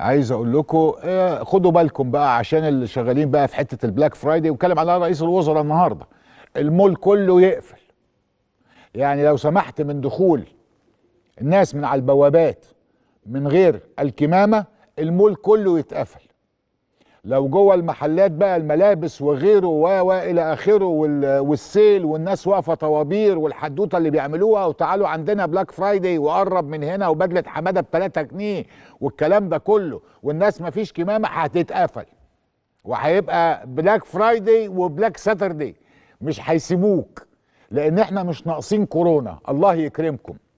عايز اقول لكم آه، خدوا بالكم بقى عشان اللي شغالين بقى في حته البلاك فرايدي واتكلم على رئيس الوزراء النهارده المول كله يقفل يعني لو سمحت من دخول الناس من على البوابات من غير الكمامه المول كله يتقفل لو جوه المحلات بقى الملابس وغيره و والى اخره والسيل والناس واقفه طوابير والحدوته اللي بيعملوها وتعالوا عندنا بلاك فرايداي وقرب من هنا وبدله حماده ب 3 جنيه والكلام ده كله والناس ما فيش كمامه هتتقفل وهيبقى بلاك فرايداي وبلاك ساتردي مش هيسيبوك لان احنا مش ناقصين كورونا الله يكرمكم